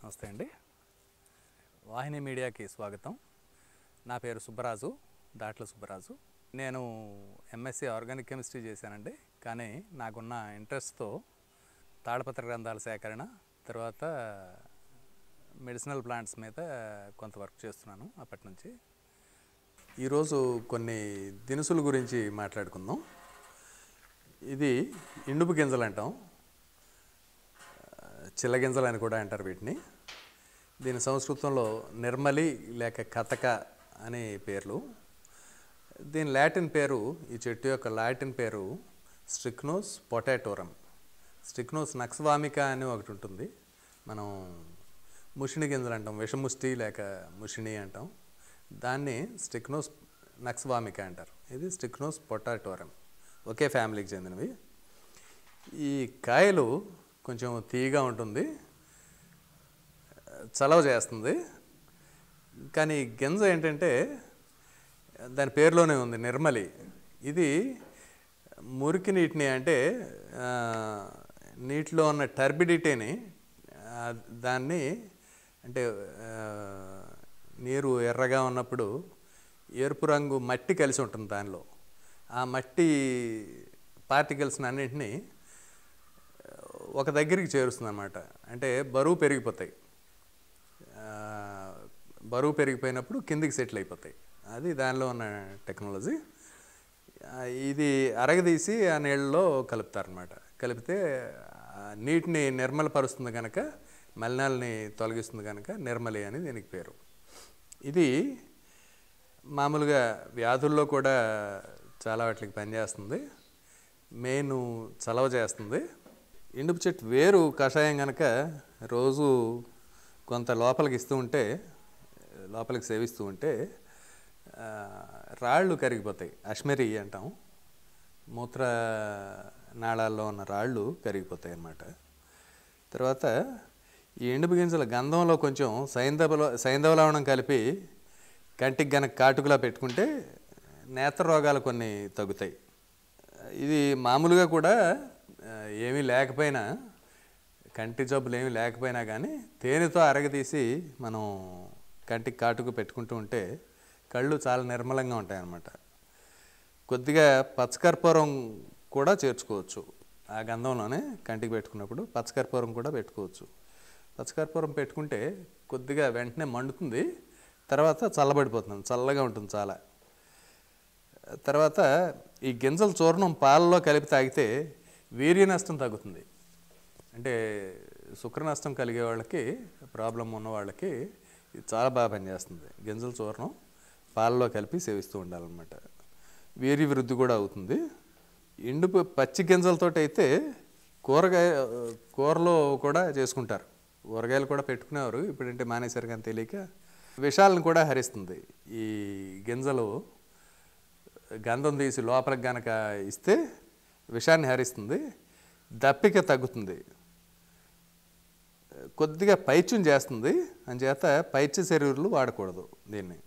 నమస్తే అండి వాహిని మీడియాకి స్వాగతం నా పేరు సుబ్బరాజు దాట్ల సుబ్బరాజు నేను ఎంఎస్సీ ఆర్గానిక్ కెమిస్ట్రీ చేశానండి కానీ నాకున్న ఇంట్రెస్ట్తో తాళపత్ర గ్రంథాల సేకరణ తర్వాత మెడిసినల్ ప్లాంట్స్ మీద కొంత వర్క్ చేస్తున్నాను అప్పటి నుంచి ఈరోజు కొన్ని దినుసుల గురించి మాట్లాడుకుందాం ఇది ఇండుపు గింజలు అంటాం చిల్లగింజలు అని కూడా అంటారు వీటిని దీని సంస్కృతంలో నిర్మలి లేక కథక అనే పేర్లు దీని లాటిన్ పేరు ఈ చెట్టు యొక్క లాటిన్ పేరు స్ట్రిక్నోస్ పొటాటోరం స్ట్రిక్నోస్ నక్స్వామిక అని ఒకటి ఉంటుంది మనం ముషిణి గింజలు అంటాం విషముష్టి లేక ముషిణి అంటాం దాన్ని స్టిక్నోస్ నక్స్వామిక అంటారు ఇది స్టిక్నోస్ పొటాటోరం ఒకే ఫ్యామిలీకి చెందినవి ఈ కాయలు కొంచెం తీయగా ఉంటుంది చలవ చేస్తుంది కానీ గింజ ఏంటంటే దాని పేరులోనే ఉంది నిర్మలి ఇది మురికి నీటిని అంటే నీటిలో ఉన్న టర్బిడిటీని దాన్ని అంటే నీరు ఎర్రగా ఉన్నప్పుడు ఎరుపు రంగు మట్టి కలిసి ఉంటుంది దానిలో ఆ మట్టి పార్టికల్స్ని అన్నింటినీ ఒక దగ్గరికి చేరుస్తుంది అనమాట అంటే బరువు పెరిగిపోతాయి బరువు పెరిగిపోయినప్పుడు కిందికి సెటిల్ అయిపోతాయి అది దానిలో ఉన్న టెక్నాలజీ ఇది అరగదీసి ఆ నీళ్ళలో కలుపుతారనమాట కలిపితే నీటిని నిర్మలపరుస్తుంది కనుక మలినాలని తొలగిస్తుంది కనుక నిర్మలి అని దీనికి పేరు ఇది మామూలుగా వ్యాధుల్లో కూడా చాలా వాటికి పనిచేస్తుంది మెయిన్ చలవ చేస్తుంది ఎండుపు చెట్టు వేరు కషాయం కనుక రోజు కొంత లోపలికి ఇస్తూ ఉంటే లోపలికి సేవిస్తూ ఉంటే రాళ్ళు కరిగిపోతాయి అశ్మరి అంటాం మూత్ర నాళాల్లో ఉన్న రాళ్ళు కరిగిపోతాయి అన్నమాట తర్వాత ఈ ఎండుపు గింజల గంధంలో కొంచెం సైంధవలో సైంధవ లవణం కలిపి కంటికి గనక కాటుకులా పెట్టుకుంటే నేత్ర రోగాలు కొన్ని తగ్గుతాయి ఇది మామూలుగా కూడా ఏమీ లేకపోయినా కంటి జబ్బులు ఏమీ లేకపోయినా కానీ తేనెతో అరగతీసి మనం కంటికి కాటుకు పెట్టుకుంటూ ఉంటే కళ్ళు చాలా నిర్మలంగా ఉంటాయన్నమాట కొద్దిగా పచ్చకర్పూరం కూడా చేర్చుకోవచ్చు ఆ గంధంలోనే కంటికి పెట్టుకున్నప్పుడు పచ్చకర్పూరం కూడా పెట్టుకోవచ్చు పచ్చకర్పూరం పెట్టుకుంటే కొద్దిగా వెంటనే మండుతుంది తర్వాత చల్లబడిపోతుంది చల్లగా ఉంటుంది చాలా తర్వాత ఈ గింజల చూర్ణం పాలలో కలిపి తాగితే వీర్య నష్టం తగ్గుతుంది అంటే శుక్ర నష్టం కలిగే వాళ్ళకి ప్రాబ్లం ఉన్న వాళ్ళకి చాలా బాగా పనిచేస్తుంది గింజల చూర్ణం పాలలో కలిపి సేవిస్తూ ఉండాలన్నమాట వీరి వృద్ధి కూడా అవుతుంది ఎండు పచ్చి గింజలతో అయితే కూరగాయ కూరలో కూడా చేసుకుంటారు కూరగాయలు కూడా పెట్టుకునేవారు ఇప్పుడంటే మానేశారు కానీ తెలియక విషాలను కూడా హరిస్తుంది ఈ గింజలు గంధం తీసి లోపలికి గనక ఇస్తే విషాన్ని హరిస్తుంది దప్పిక తగ్గుతుంది కొద్దిగా పైచ్యం చేస్తుంది చేత పైచ్య శరీరులు వాడకూడదు దీన్ని